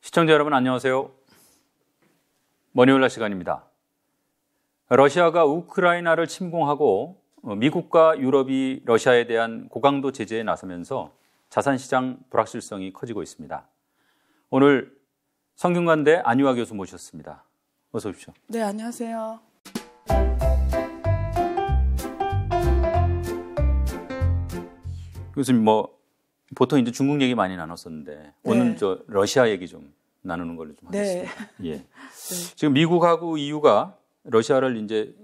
시청자 여러분 안녕하세요. 머니올라 시간입니다. 러시아가 우크라이나를 침공하고 어, 미국과 유럽이 러시아에 대한 고강도 제재에 나서면서 자산시장 불확실성이 커지고 있습니다. 오늘 성균관대 안유아 교수 모셨습니다. 어서 오십시오. 네, 안녕하세요. 요즘 뭐 보통 이제 중국 얘기 많이 나눴었는데 오늘 네. 저 러시아 얘기 좀 나누는 걸로 좀 네. 하겠습니다. 네. 예. 네. 지금 미국하고 EU가 러시아를 이제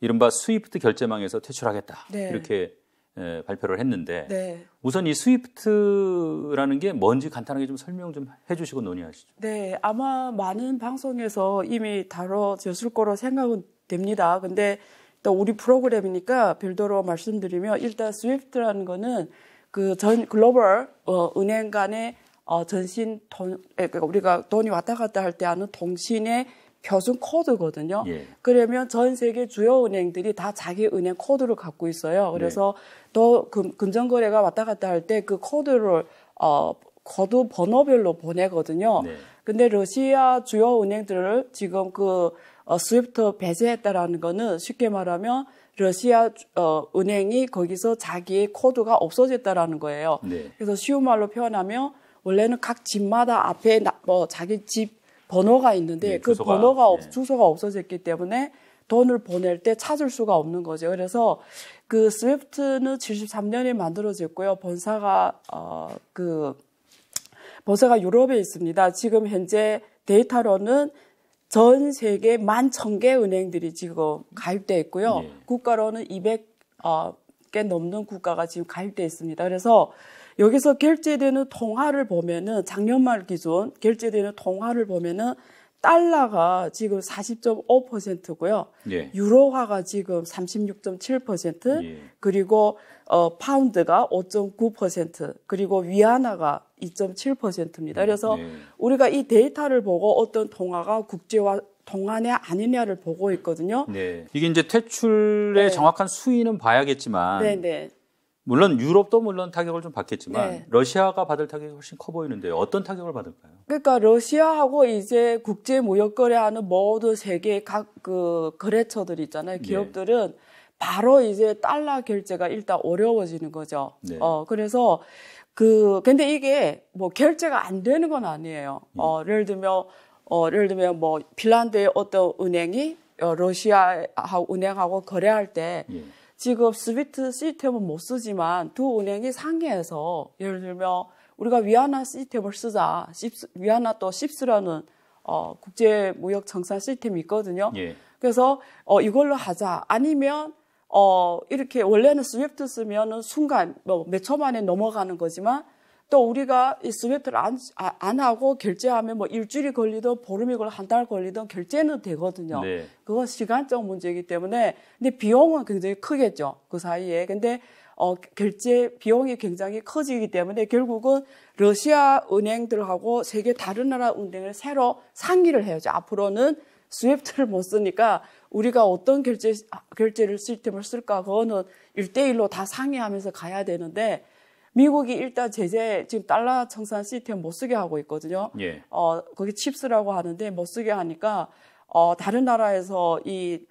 이른바 스위프트 결제망에서 퇴출하겠다 네. 이렇게 예, 발표를 했는데 네. 우선 이 스위프트라는 게 뭔지 간단하게 좀 설명 좀 해주시고 논의하시죠. 네, 아마 많은 방송에서 이미 다뤄졌을 거로 생각은 됩니다. 근데 또 우리 프로그램이니까 별도로 말씀드리면 일단 스위프트라는 거는 그전 글로벌 어, 은행 간의 어, 전신 돈, 그러니까 우리가 돈이 왔다 갔다 할 때 하는 통신의 표준 코드거든요. 예. 그러면 전 세계 주요 은행들이 다 자기 은행 코드를 갖고 있어요. 그래서 네. 또 금전거래가 왔다 갔다 할 때 그 코드를 어, 코드 번호별로 보내거든요. 네. 근데 러시아 주요 은행들을 지금 그 어, 스위프트 배제했다라는 거는 쉽게 말하면 러시아 어, 은행이 거기서 자기의 코드가 없어졌다라는 거예요. 네. 그래서 쉬운 말로 표현하면 원래는 각 집마다 앞에 나, 뭐 자기 집 번호가 있는데 네, 그 주소가, 번호가 없, 네. 주소가 없어졌기 때문에 돈을 보낼 때 찾을 수가 없는 거죠. 그래서 그 스위프트는 73년에 만들어졌고요. 본사가 어, 그 본사가 유럽에 있습니다. 지금 현재 데이터로는 전 세계 1만천개 은행들이 지금 가입돼 있고요. 예. 국가로는 200개 어, 넘는 국가가 지금 가입돼 있습니다. 그래서 여기서 결제되는 통화를 보면은 작년 말 기준 결제되는 통화를 보면은 달러가 지금 40.5%고요. 예. 유로화가 지금 36.7%, 예. 그리고 어 파운드가 5.9%, 그리고 위안화가 2.7%입니다. 음, 그래서 예. 우리가 이 데이터를 보고 어떤 통화가 국제화 동안에 아니냐를 보고 있거든요. 네. 이게 이제 퇴출의 네. 정확한 수위는 봐야겠지만 네, 네. 물론 유럽도 물론 타격을 좀 받겠지만 네. 러시아가 받을 타격이 훨씬 커 보이는데요. 어떤 타격을 받을까요? 그러니까 러시아하고 이제 국제 무역 거래하는 모든 세계 각 그 거래처들 있잖아요. 네. 기업들은 네. 바로 이제 달러 결제가 일단 어려워지는 거죠. 네. 어 그래서 그 근데 이게 뭐 결제가 안 되는 건 아니에요. 예. 어 예를 들면 어 예를 들면 뭐 핀란드의 어떤 은행이 어, 러시아 은행하고 거래할 때 예. 지금 스위트 시스템은 못 쓰지만 두 은행이 상계해서 예를 들면 우리가 위안화 시스템을 쓰자. 위안화 또 십스라는 어, 국제 무역 정산 시스템이 있거든요. 예. 그래서 어, 이걸로 하자. 아니면 어, 이렇게 원래는 스위프트 쓰면은 순간 뭐 몇 초 만에 넘어가는 거지만 또 우리가 스웨트를 안, 아, 안 하고 결제하면 뭐 일주일이 걸리든 보름이 걸리든 한 달 걸리든 결제는 되거든요. 네. 그거 시간적 문제이기 때문에 근데 비용은 굉장히 크겠죠. 그 사이에. 근데 어, 결제 비용이 굉장히 커지기 때문에 결국은 러시아 은행들하고 세계 다른 나라 은행을 새로 상의를 해야죠. 앞으로는 스웨프트를 못 쓰니까 우리가 어떤 결제, 아, 결제를 시스템을 쓸까 그거는 일대일로다 상의하면서 가야 되는데 미국이 일단 제재 지금 달러 청산 시스템 못 쓰게 하고 있거든요. 예. 어 거기 칩스라고 하는데 못 쓰게 하니까 어 다른 나라에서 이,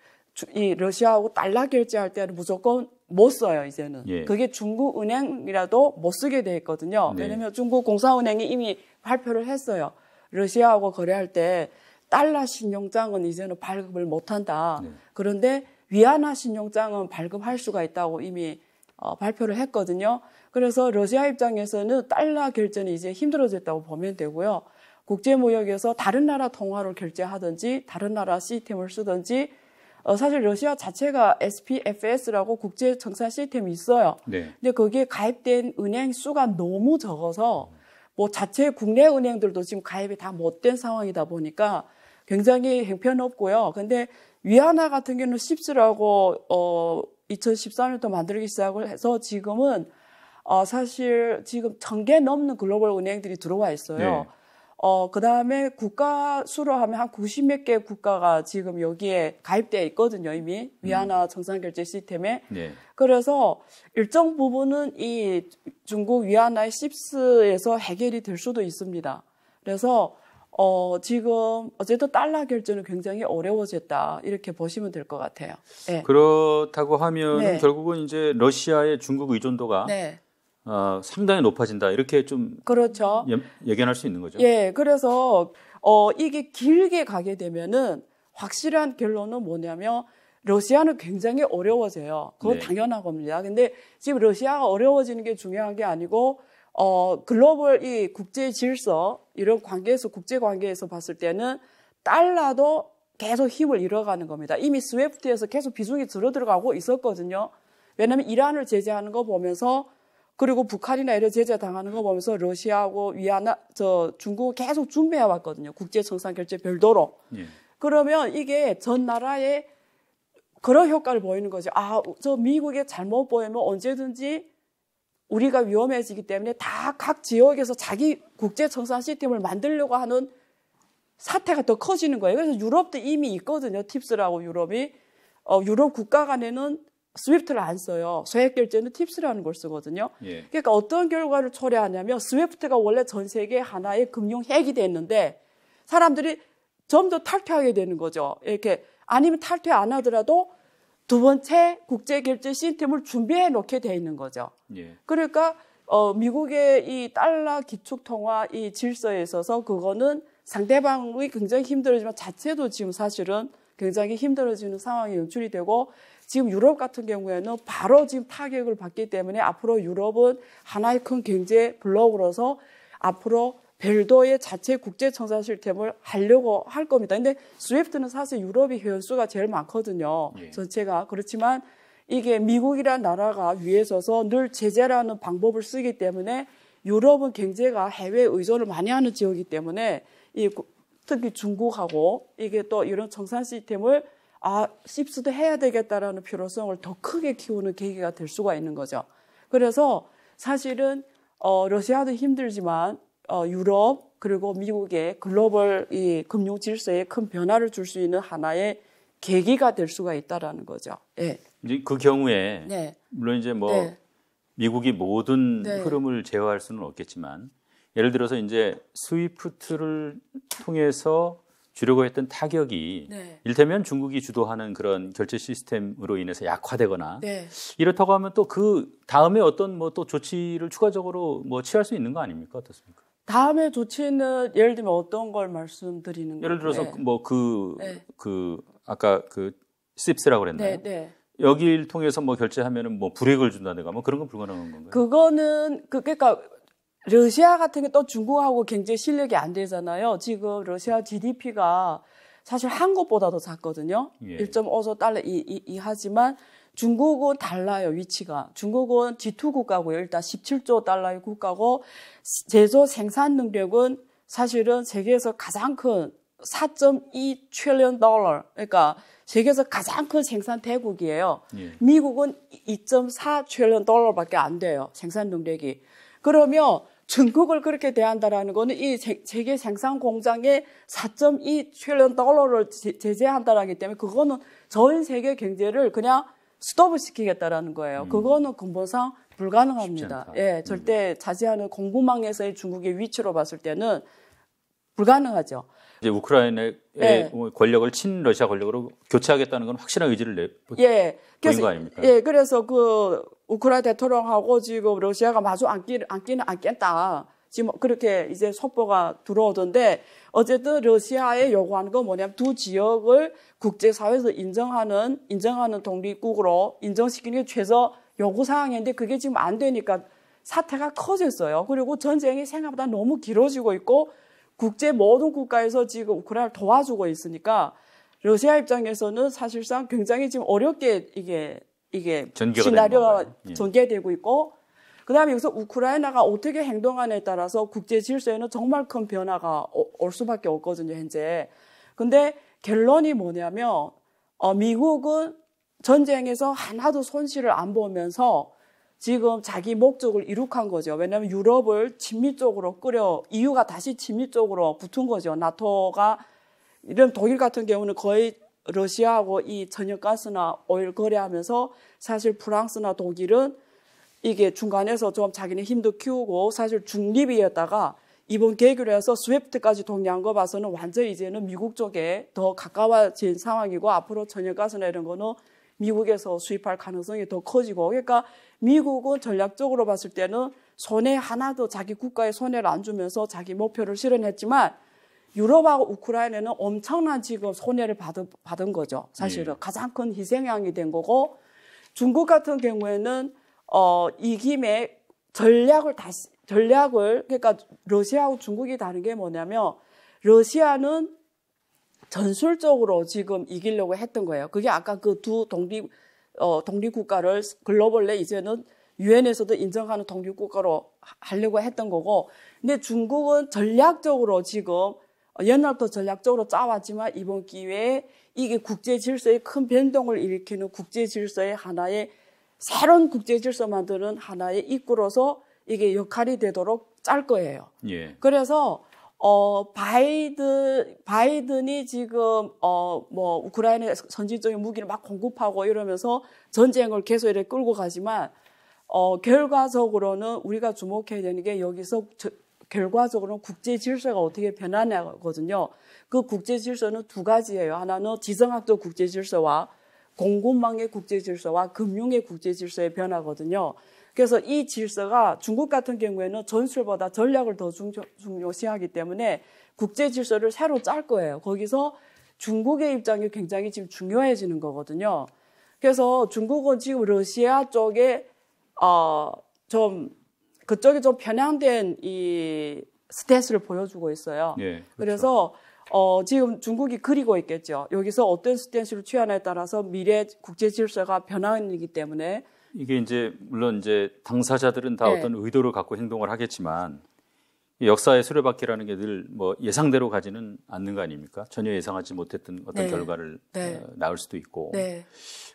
이 러시아하고 달러 결제할 때는 무조건 못 써요 이제는. 예. 그게 중국 은행이라도 못 쓰게 돼 있거든요. 네. 왜냐하면 중국 공사은행이 이미 발표를 했어요. 러시아하고 거래할 때 달러 신용장은 이제는 발급을 못한다. 네. 그런데 위안화 신용장은 발급할 수가 있다고 이미 어, 발표를 했거든요. 그래서 러시아 입장에서는 달러 결제는 이제 힘들어졌다고 보면 되고요. 국제무역에서 다른 나라 통화로 결제하든지 다른 나라 시스템을 쓰든지 어, 사실 러시아 자체가 SPFS라고 국제 청산 시스템이 있어요. 네. 근데 거기에 가입된 은행 수가 너무 적어서 뭐 자체 국내 은행들도 지금 가입이 다 못된 상황이다 보니까 굉장히 형편없고요 근데 위안화 같은 경우는 십스라고 어 2013년도 만들기 시작을 해서 지금은 어, 사실 지금 천 개 넘는 글로벌 은행들이 들어와 있어요. 네. 어, 그 다음에 국가 수로 하면 한 90몇 개 국가가 지금 여기에 가입되어 있거든요, 이미. 음. 위안화 정상결제 시스템에. 네. 그래서 일정 부분은 이 중국 위안화의 씹스에서 해결이 될 수도 있습니다. 그래서 어, 지금 어제도 달러 결제는 굉장히 어려워졌다. 이렇게 보시면 될 것 같아요. 네. 그렇다고 하면 네. 결국은 이제 러시아의 중국 의존도가 네. 어, 상당히 높아진다 이렇게 좀 그렇죠. 예, 견할수 있는 거죠. 예, 그래서 어, 이게 길게 가게 되면은 확실한 결론은 뭐냐면 러시아는 굉장히 어려워져요. 그건 네. 당연한 겁니다. 근데 지금 러시아가 어려워지는 게 중요한 게 아니고 어, 글로벌 이 국제 질서 이런 관계에서 국제 관계에서 봤을 때는 달러도 계속 힘을 잃어가는 겁니다. 이미 스웨프트에서 계속 비중이 줄어들어가고 있었거든요. 왜냐하면 이란을 제재하는 거 보면서 그리고 북한이나 이런 제재 당하는 거 보면서 러시아하고 위안나 저 중국 계속 준비해 왔거든요. 국제 청산 결제 별도로. 예. 그러면 이게 전 나라에 그런 효과를 보이는 거죠. 아, 저 미국에 잘못 보이면 언제든지 우리가 위험해지기 때문에 다 각 지역에서 자기 국제 청산 시스템을 만들려고 하는 사태가 더 커지는 거예요. 그래서 유럽도 이미 있거든요. 팁스라고 유럽이 어, 유럽 국가 간에는 스위프트를 안 써요. 소액 결제는 팁스라는 걸 쓰거든요. 예. 그러니까 어떤 결과를 초래하냐면 스위프트가 원래 전 세계 하나의 금융 핵이 됐는데 사람들이 점점 탈퇴하게 되는 거죠. 이렇게 아니면 탈퇴 안 하더라도 두 번째 국제 결제 시스템을 준비해 놓게 돼 있는 거죠. 예. 그러니까 어, 미국의 이 달러 기축 통화 이 질서에 있어서 그거는 상대방이 굉장히 힘들어지만 자체도 지금 사실은 굉장히 힘들어지는 상황이 연출이 되고 지금 유럽 같은 경우에는 바로 지금 타격을 받기 때문에 앞으로 유럽은 하나의 큰 경제 블록으로서 앞으로 별도의 자체 국제 청산 시스템을 하려고 할 겁니다. 근데 스위프트는 사실 유럽의 회원수가 제일 많거든요. 예. 전체가 그렇지만 이게 미국이란 나라가 위에 서서 늘 제재라는 방법을 쓰기 때문에 유럽은 경제가 해외 의존을 많이 하는 지역이기 때문에 이 특히 중국하고 이게 또 이런 청산 시스템을 아, 씹스도 해야 되겠다라는 필요성을 더 크게 키우는 계기가 될 수가 있는 거죠. 그래서 사실은 어, 러시아도 힘들지만 어, 유럽 그리고 미국의 글로벌 이 금융 질서에 큰 변화를 줄 수 있는 하나의 계기가 될 수가 있다라는 거죠. 예. 이제 그 경우에 네. 물론 이제 뭐 네. 미국이 모든 네. 흐름을 제어할 수는 없겠지만 예를 들어서 이제 스위프트를 통해서 주려고 했던 타격이 네. 일테면 중국이 주도하는 그런 결제 시스템으로 인해서 약화되거나 네. 이렇다고 하면 또 그 다음에 어떤 뭐 또 조치를 추가적으로 뭐 취할 수 있는 거 아닙니까 어떻습니까? 다음에 조치는 예를 들면 어떤 걸 말씀드리는 거 예를 요예 들어서 뭐 그그 네. 그 아까 그씁스라고 그랬나요? 네, 네. 여기를 통해서 뭐 결제하면은 뭐 불이익을 준다든가 뭐 그런 건 불가능한 건가요? 그거는 그 그러니까 러시아 같은 게 또 중국하고 경제 실력이 안 되잖아요. 지금 러시아 GDP가 사실 한국보다 더 작거든요. 예. 1.5조 달러 이, 이, 이 하지만 중국은 달라요, 위치가. 중국은 G2 국가고요. 일단 17조 달러의 국가고 제조 생산 능력은 사실은 세계에서 가장 큰 4.2 trillion 달러. 그러니까 세계에서 가장 큰 생산 대국이에요. 예. 미국은 2.4 trillion 달러밖에 안 돼요. 생산 능력이. 그러면 중국을 그렇게 대한다라는 거는 이 세계 생산 공장에 4.2 트리언 달러를 제재한다라기 때문에 그거는 전 세계 경제를 그냥 스톱을 시키겠다라는 거예요. 음. 그거는 근본상 불가능합니다. 예, 음. 절대 자제하는 공급망에서의 중국의 위치로 봤을 때는 불가능하죠. 이제 우크라이나의 예. 권력을 친러시아 권력으로 교체하겠다는 건 확실한 의지를 내, 예. 그래서, 거 아닙니까? 예, 그래서 그 우크라이나 대통령하고 지금 러시아가 마주 앉기, 앉기는 앉겠다. 지금 그렇게 이제 속보가 들어오던데 어쨌든 러시아에 요구하는 건 뭐냐면 두 지역을 국제사회에서 인정하는 인정하는 독립국으로 인정시키는 게 최저 요구 사항인데 그게 지금 안 되니까 사태가 커졌어요. 그리고 전쟁이 생각보다 너무 길어지고 있고 국제 모든 국가에서 지금 우크라이나를 도와주고 있으니까 러시아 입장에서는 사실상 굉장히 지금 어렵게 이게 이게 전개가 시나리오가 예. 전개되고 있고 그다음에 여기서 우크라이나가 어떻게 행동하느에 냐 따라서 국제 질서에는 정말 큰 변화가 어, 올 수밖에 없거든요 현재. 근데 결론이 뭐냐면 어, 미국은 전쟁에서 하나도 손실을 안 보면서 지금 자기 목적을 이룩한 거죠. 왜냐하면 유럽을 친미 쪽으로 끌어 이유가 다시 친미 쪽으로 붙은 거죠. 나토가 이런 독일 같은 경우는 거의 러시아하고 이 천연가스나 오일 거래하면서 사실 프랑스나 독일은 이게 중간에서 좀 자기네 힘도 키우고 사실 중립이었다가 이번 계기로 해서 스웨프트까지 동의한 거 봐서는 완전히 이제는 미국 쪽에 더 가까워진 상황이고 앞으로 천연가스나 이런 거는 미국에서 수입할 가능성이 더 커지고 그러니까 미국은 전략적으로 봤을 때는 손해 하나도 자기 국가에 손해를 안 주면서 자기 목표를 실현했지만 유럽하고 우크라이나는 엄청난 지금 손해를 받은, 받은 거죠. 사실은 예. 가장 큰 희생양이 된 거고 중국 같은 경우에는 어, 이 김에 전략을 다시 전략을 그러니까 러시아하고 중국이 다른 게 뭐냐면 러시아는 전술적으로 지금 이기려고 했던 거예요. 그게 아까 그 두 독립 어, 독립국가를 글로벌 내 이제는 유엔에서도 인정하는 독립국가로 하려고 했던 거고, 근데 중국은 전략적으로 지금 옛날부터 전략적으로 짜왔지만 이번 기회에 이게 국제 질서의큰 변동을 일으키는 국제 질서의 하나의 새로운 국제 질서 만드는 하나의 입구로서 이게 역할이 되도록 짤 거예요. 예. 그래서 어 바이든 바이든이 지금 어 뭐 우크라이나에 선진적인 무기를 막 공급하고 이러면서 전쟁을 계속 이렇게 끌고 가지만 어 결과적으로는 우리가 주목해야 되는 게 여기서 결과적으로 국제 질서가 어떻게 변하냐거든요. 그 국제 질서는 두 가지예요. 하나는 지정학적 국제 질서와 공급망의 국제 질서와 금융의 국제 질서의 변화거든요. 그래서 이 질서가 중국 같은 경우에는 전술보다 전략을 더 중요시하기 때문에 국제 질서를 새로 짤 거예요. 거기서 중국의 입장이 굉장히 지금 중요해지는 거거든요. 그래서 중국은 지금 러시아 쪽에 어, 좀 그쪽이 좀 편향된 이 스탯을 보여주고 있어요. 예, 그렇죠. 그래서 어, 지금 중국이 그리고 있겠죠. 여기서 어떤 스탠스를 취하냐에 따라서 미래 국제 질서가 변화이기 때문에 이게 이제 물론 이제 당사자들은 다 네. 어떤 의도를 갖고 행동을 하겠지만 역사의 수레바퀴라는 게 늘 뭐 예상대로 가지는 않는 거 아닙니까? 전혀 예상하지 못했던 어떤 네. 결과를 네. 어, 나올 수도 있고. 네.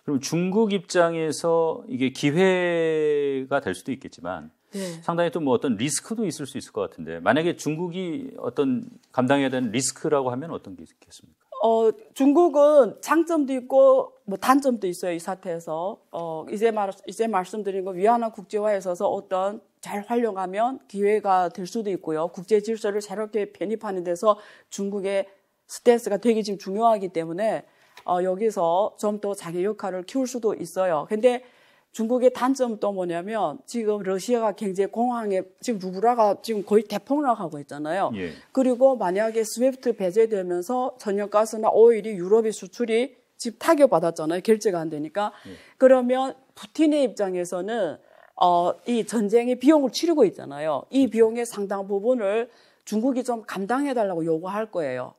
그럼 중국 입장에서 이게 기회가 될 수도 있겠지만 네. 상당히 또 뭐 어떤 리스크도 있을 수 있을 것 같은데 만약에 중국이 어떤 감당해야 되는 리스크라고 하면 어떤 게 있겠습니까? 어, 중국은 장점도 있고 뭐 단점도 있어요 이 사태에서 어, 이제 말 이제 말씀드린 거 위안화 국제화에 있어서 어떤 잘 활용하면 기회가 될 수도 있고요 국제 질서를 새롭게 편입하는 데서 중국의 스탠스가 되게 지금 중요하기 때문에 어, 여기서 좀 더 자기 역할을 키울 수도 있어요. 근데 중국의 단점 또 뭐냐면 지금 러시아가 굉장히 공항에 지금 루브라가 지금 거의 대폭락하고 있잖아요. 예. 그리고 만약에 스웨프트 배제되면서 천연가스나 오일이 유럽의 수출이 지금 타격받았잖아요. 결제가 안 되니까. 예. 그러면 푸틴의 입장에서는 어, 이 전쟁의 비용을 치르고 있잖아요. 이 그렇죠. 비용의 상당 부분을 중국이 좀 감당해달라고 요구할 거예요.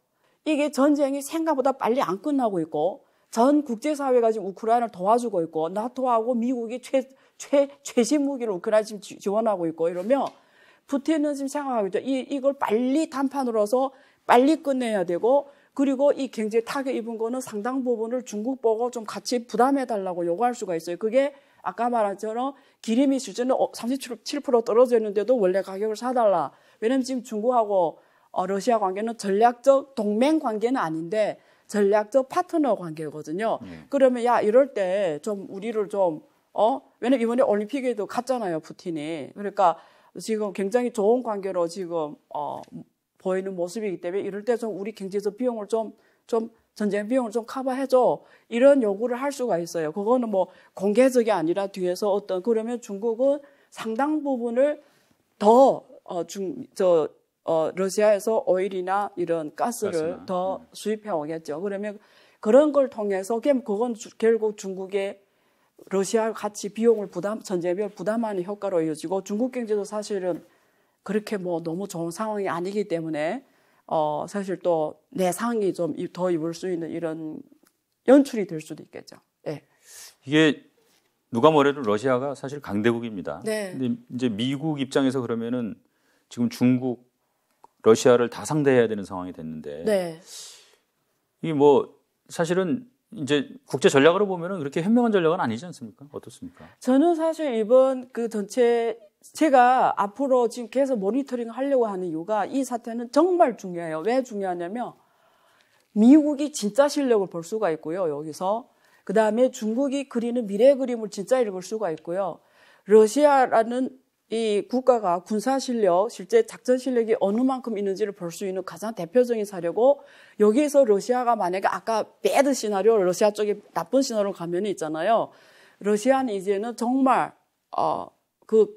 이게 전쟁이 생각보다 빨리 안 끝나고 있고 전 국제사회가 지금 우크라이나를 도와주고 있고 나토하고 미국이 최, 최, 최신 무기를 우크라이나 지금 지원하고 있고 이러면 푸틴은 지금 생각하고 있죠. 이, 이걸 빨리 단판으로서 빨리 끝내야 되고 그리고 이 경제 타격 입은 거는 상당 부분을 중국 보고 좀 같이 부담해 달라고 요구할 수가 있어요. 그게 아까 말한 처럼 기름이 실제는 37%떨어져있는데도 어, 원래 가격을 사달라. 왜냐면 지금 중국하고 어, 러시아 관계는 전략적 동맹 관계는 아닌데 전략적 파트너 관계거든요. 네. 그러면 야 이럴 때 좀 우리를 좀 어? 왜냐면 이번에 올림픽에도 갔잖아요, 푸틴이. 그러니까 지금 굉장히 좋은 관계로 지금 어 보이는 모습이기 때문에 이럴 때좀 우리 경제적 비용을 좀좀 좀 전쟁 비용을 좀 커버해줘 이런 요구를 할 수가 있어요. 그거는 뭐 공개적이 아니라 뒤에서 어떤 그러면 중국은 상당 부분을 더 어, 중, 저, 어, 러시아에서 오일이나 이런 가스를 가스나. 더 네. 수입해 오겠죠. 그러면 그런 걸 통해서 그건 주, 결국 중국의 러시아 같이 비용을 부담 전제비 부담하는 효과로 이어지고 중국 경제도 사실은 그렇게 뭐 너무 좋은 상황이 아니기 때문에 어 사실 또 내상이 좀 더 입을 수 있는 이런 연출이 될 수도 있겠죠. 네. 이게 누가 뭐래도 러시아가 사실 강대국입니다. 네. 근데 이제 미국 입장에서 그러면은 지금 중국 러시아를 다 상대해야 되는 상황이 됐는데 네. 이뭐 사실은 이제 국제 전략으로 보면은 그렇게 현명한 전략은 아니지 않습니까? 어떻습니까? 저는 사실 이번 그 전체 제가 앞으로 지금 계속 모니터링 하려고 하는 이유가 이 사태는 정말 중요해요. 왜 중요하냐면 미국이 진짜 실력을 볼 수가 있고요. 여기서 그 다음에 중국이 그리는 미래 그림을 진짜 읽을 수가 있고요. 러시아라는 이 국가가 군사 실력, 실제 작전 실력이 어느 만큼 있는지를 볼 수 있는 가장 대표적인 사례고 여기에서 러시아가 만약에 아까 배드 시나리오, 러시아 쪽에 나쁜 시나리오 가면이 있잖아요. 러시아는 이제는 정말 어 그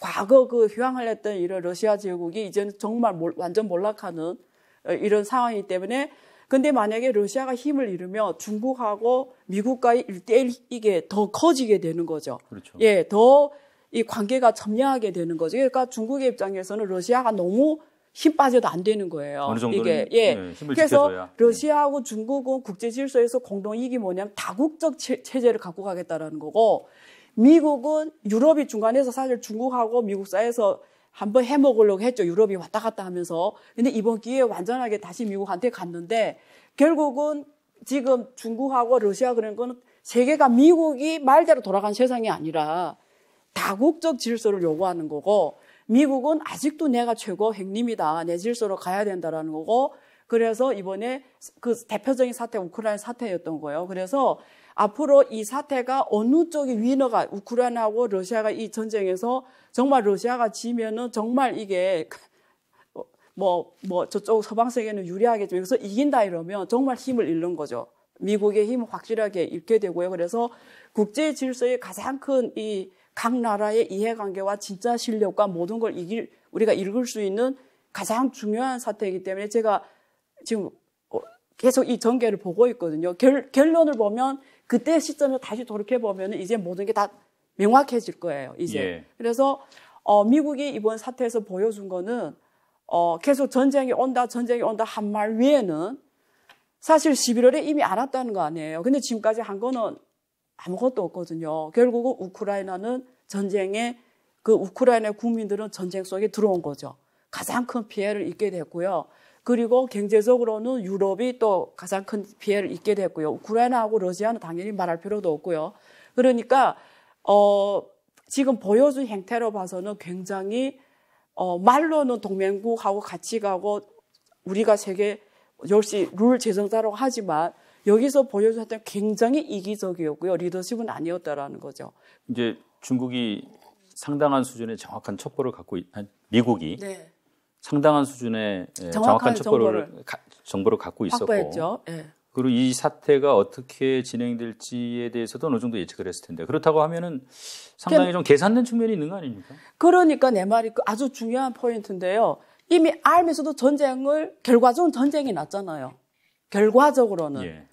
과거 그 휴양을 했던 이런 러시아 제국이 이제는 정말 몰, 완전 몰락하는 어, 이런 상황이기 때문에 근데 만약에 러시아가 힘을 잃으면 중국하고 미국과의 일대일 이게 더 커지게 되는 거죠. 그렇죠. 예, 더이 관계가 점령하게 되는 거죠. 그러니까 중국의 입장에서는 러시아가 너무 힘 빠져도 안 되는 거예요. 어느 정도 이게 예. 네, 그래서 지켜줘야. 네. 러시아하고 중국은 국제 질서에서 공동 이익이 뭐냐면 다국적 체제를 갖고 가겠다라는 거고 미국은 유럽이 중간에서 사실 중국하고 미국 사이에서 한번 해 먹으려고 했죠. 유럽이 왔다 갔다 하면서. 근데 이번 기회에 완전하게 다시 미국한테 갔는데 결국은 지금 중국하고 러시아 그런 거는 세계가 미국이 말대로 돌아간 세상이 아니라 다국적 질서를 요구하는 거고 미국은 아직도 내가 최고 핵님이다. 내 질서로 가야 된다라는 거고 그래서 이번에 그 대표적인 사태 우크라이나 사태였던 거예요. 그래서 앞으로 이 사태가 어느 쪽이 위너가 우크라이나하고 러시아가 이 전쟁에서 정말 러시아가 지면은 정말 이게 뭐뭐 뭐 저쪽 서방 세계는 유리하게 좀 그래서 이긴다 이러면 정말 힘을 잃는 거죠. 미국의 힘을 확실하게 잃게 되고요. 그래서 국제 질서의 가장 큰이 각 나라의 이해관계와 진짜 실력과 모든 걸 이길, 우리가 읽을 수 있는 가장 중요한 사태이기 때문에 제가 지금 어, 계속 이 전개를 보고 있거든요. 결, 결론을 보면 그때 시점에 다시 돌이켜보면 이제 모든 게 다 명확해질 거예요. 이제. 예. 그래서 어, 미국이 이번 사태에서 보여준 거는 어, 계속 전쟁이 온다, 전쟁이 온다 한 말 위에는 사실 11월에 이미 알았다는 거 아니에요. 근데 지금까지 한 거는 아무것도 없거든요. 결국은 우크라이나는 전쟁에 그 우크라이나 국민들은 전쟁 속에 들어온 거죠. 가장 큰 피해를 입게 됐고요. 그리고 경제적으로는 유럽이 또 가장 큰 피해를 입게 됐고요. 우크라이나하고 러시아는 당연히 말할 필요도 없고요. 그러니까 어 지금 보여준 행태로 봐서는 굉장히 어 말로는 동맹국하고 같이 가고 우리가 세계 역시 룰제정자라고 하지만 여기서 보여줬던 굉장히 이기적이었고요. 리더십은 아니었다라는 거죠. 이제 중국이 상당한 수준의 정확한 첩보를 갖고 있, 는 미국이 네. 상당한 수준의 예, 정확한, 정확한 첩보를 정보를, 가, 정보를 갖고 있었고 확죠 네. 예. 그리고 이 사태가 어떻게 진행될지에 대해서도 어느 정도 예측을 했을 텐데 그렇다고 하면은 상당히 네. 좀 계산된 측면이 있는 거 아닙니까? 그러니까 내 말이 그 아주 중요한 포인트인데요. 이미 알면서도 전쟁을 결과적으로 전쟁이 났잖아요. 결과적으로는 예.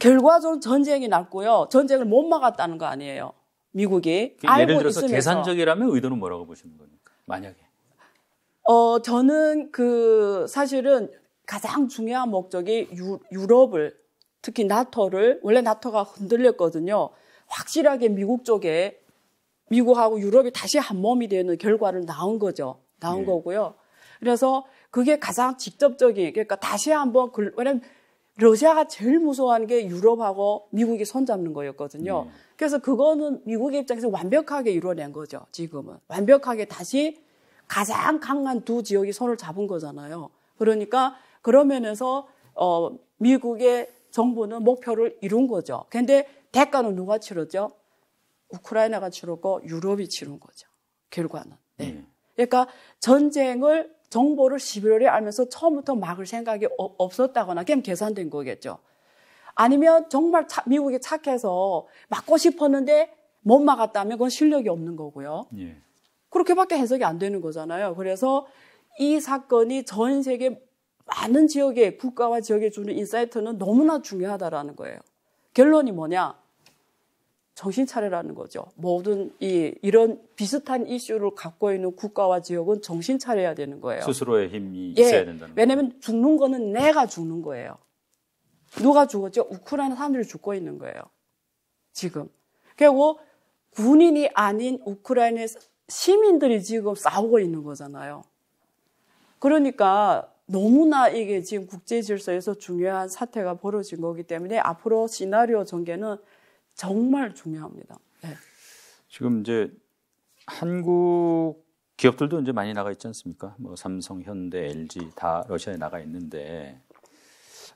결과적으로 전쟁이 났고요. 전쟁을 못 막았다는 거 아니에요. 미국이 그러니까 예를 들어서 있으면서. 계산적이라면 의도는 뭐라고 보시는 겁니까? 만약에 어 저는 그 사실은 가장 중요한 목적이 유, 유럽을 특히 나토를 원래 나토가 흔들렸거든요. 확실하게 미국 쪽에 미국하고 유럽이 다시 한 몸이 되는 결과를 나온 거죠. 나온 네. 예. 거고요. 그래서 그게 가장 직접적인 그러니까 다시 한번 왜냐면 러시아가 제일 무서워하는 게 유럽하고 미국이 손잡는 거였거든요. 음. 그래서 그거는 미국의 입장에서 완벽하게 이뤄낸 거죠. 지금은 완벽하게 다시 가장 강한 두 지역이 손을 잡은 거잖아요. 그러니까 그런 면에서 어, 미국의 정부는 목표를 이룬 거죠. 근데 대가는 누가 치르죠 우크라이나가 치르고 유럽이 치른 거죠. 결과는. 네. 음. 그러니까 전쟁을 정보를 11월에 알면서 처음부터 막을 생각이 어, 없었다거나 그냥 계산된 거겠죠. 아니면 정말 차, 미국이 착해서 막고 싶었는데 못 막았다면 그건 실력이 없는 거고요. 예. 그렇게밖에 해석이 안 되는 거잖아요. 그래서 이 사건이 전 세계 많은 지역에 국가와 지역에 주는 인사이트는 너무나 중요하다라는 거예요. 결론이 뭐냐? 정신 차려라는 거죠. 모든 이 이런 비슷한 이슈를 갖고 있는 국가와 지역은 정신 차려야 되는 거예요. 스스로의 힘이 예, 있어야 된다는. 왜냐하면 죽는 거는 내가 죽는 거예요. 누가 죽었죠? 우크라이나 사람들이 죽고 있는 거예요. 지금 그리고 군인이 아닌 우크라이나 시민들이 지금 싸우고 있는 거잖아요. 그러니까 너무나 이게 지금 국제 질서에서 중요한 사태가 벌어진 거기 때문에 앞으로 시나리오 전개는 정말 중요합니다. 네. 지금 이제 한국 기업들도 이제 많이 나가 있지 않습니까? 뭐 삼성, 현대, LG 다 러시아에 나가 있는데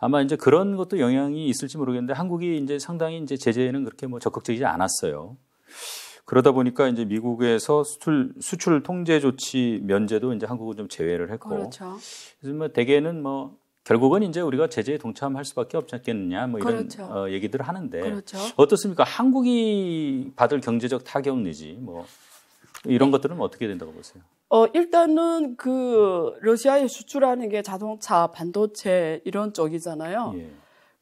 아마 이제 그런 것도 영향이 있을지 모르겠는데 한국이 이제 상당히 이제 제재는 에 그렇게 뭐 적극적이지 않았어요. 그러다 보니까 이제 미국에서 수출 수출 통제 조치 면제도 이제 한국은 좀 제외를 했고. 그렇죠. 그래서 뭐 대개는 뭐 결국은 이제 우리가 제재에 동참할 수밖에 없지 않겠느냐 뭐 이런 그렇죠. 어, 얘기들을 하는데 그렇죠. 어떻습니까? 한국이 받을 경제적 타격 내지 뭐 이런 네. 것들은 어떻게 된다고 보세요? 어, 일단은 그 러시아에 수출하는 게 자동차, 반도체 이런 쪽이잖아요. 예.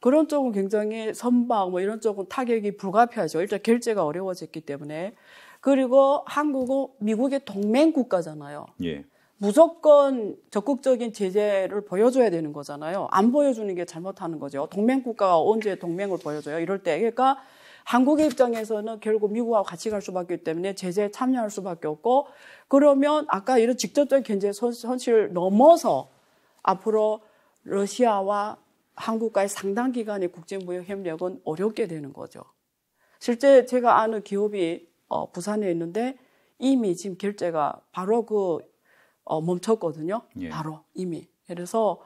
그런 쪽은 굉장히 선박 뭐 이런 쪽은 타격이 불가피하죠. 일단 결제가 어려워졌기 때문에. 그리고 한국은 미국의 동맹 국가잖아요. 예. 무조건 적극적인 제재를 보여줘야 되는 거잖아요. 안 보여주는 게 잘못하는 거죠. 동맹국가가 언제 동맹을 보여줘요? 이럴 때. 그러니까 한국의 입장에서는 결국 미국하고 같이 갈 수밖에 없기 때문에 제재에 참여할 수밖에 없고 그러면 아까 이런 직접적인 견제 손실을 넘어서 앞으로 러시아와 한국과의 상당 기간의 국제무역 협력은 어렵게 되는 거죠. 실제 제가 아는 기업이 어, 부산에 있는데 이미 지금 결제가 바로 그 어, 멈췄거든요. 예. 바로 이미. 그래서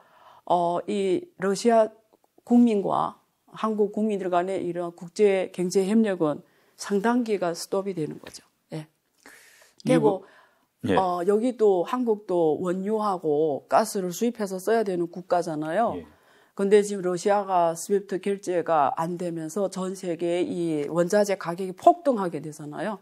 어, 이 러시아 국민과 한국 국민들 간의 이런 국제 경제 협력은 상당기가 스톱이 되는 거죠. 예. 그리고 예. 어, 여기도 한국도 원유하고 가스를 수입해서 써야 되는 국가잖아요. 예. 근데 지금 러시아가 스위프트 결제가 안 되면서 전 세계 이 원자재 가격이 폭등하게 되잖아요.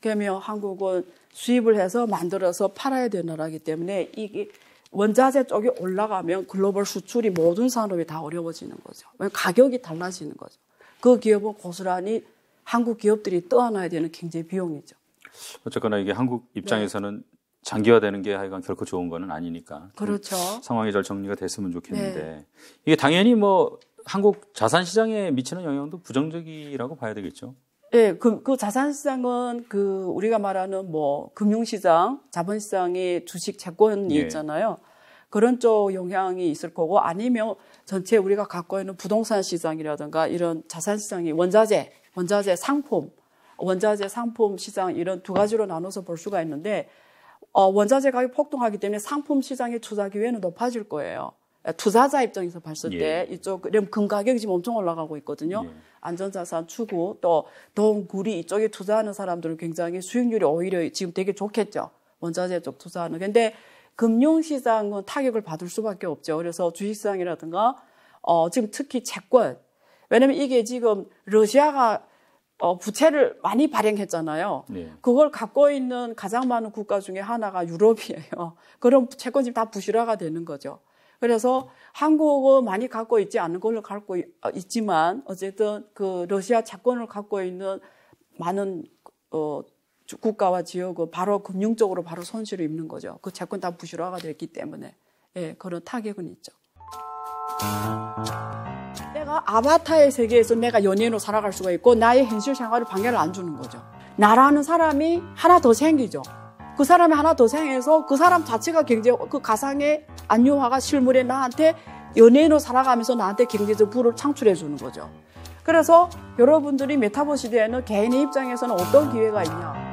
그러면 한국은 수입을 해서 만들어서 팔아야 되는 라이기 때문에 이 원자재 쪽이 올라가면 글로벌 수출이 모든 산업이 다 어려워지는 거죠. 가격이 달라지는 거죠. 그 기업은 고스란히 한국 기업들이 떠안아야 되는 굉장히 비용이죠. 어쨌거나 이게 한국 입장에서는 네. 장기화되는 게 하여간 결코 좋은 거는 아니니까. 그렇죠. 상황이 잘 정리가 됐으면 좋겠는데 네. 이게 당연히 뭐 한국 자산 시장에 미치는 영향도 부정적이라고 봐야 되겠죠. 예, 네, 그, 그 자산시장은 그 우리가 말하는 뭐 금융시장, 자본시장의 주식 채권이 예. 있잖아요. 그런 쪽 영향이 있을 거고 아니면 전체 우리가 갖고 있는 부동산 시장이라든가 이런 자산시장이 원자재, 원자재 상품, 원자재 상품 시장 이런 두 가지로 나눠서 볼 수가 있는데 어, 원자재 가격 폭등하기 때문에 상품 시장의 투자 기회는 높아질 거예요. 투자자 입장에서 봤을 예. 때 이쪽 금 가격이 지금 엄청 올라가고 있거든요. 예. 안전자산 추구 또 동구리 이쪽에 투자하는 사람들은 굉장히 수익률이 오히려 지금 되게 좋겠죠. 원자재 쪽 투자하는. 근데 금융시장은 타격을 받을 수밖에 없죠. 그래서 주식시장이라든가 어 지금 특히 채권 왜냐면 이게 지금 러시아가 어, 부채를 많이 발행했잖아요. 네. 그걸 갖고 있는 가장 많은 국가 중에 하나가 유럽이에요. 그럼 채권 지금 다 부실화가 되는 거죠. 그래서 한국어 많이 갖고 있지 않은 걸로 갖고 어, 있지만 어쨌든 그 러시아 채권을 갖고 있는 많은 어 국가와 지역은 바로 금융적으로 바로 손실을 입는 거죠. 그 채권 다 부실화가 됐기 때문에 예, 그런 타격은 있죠. 내가 아바타의 세계에서 내가 연예인으로 살아갈 수가 있고 나의 현실 생활을 방해를 안 주는 거죠. 나라는 사람이 하나 더 생기죠. 그 사람이 하나 더 생해서 그 사람 자체가 굉장히 어, 그 가상의 안유화가 실물에 나한테 연예인으로 살아가면서 나한테 경제적 부를 창출해 주는 거죠. 그래서 여러분들이 메타버 시대에는 개인의 입장에서는 어떤 기회가 있냐.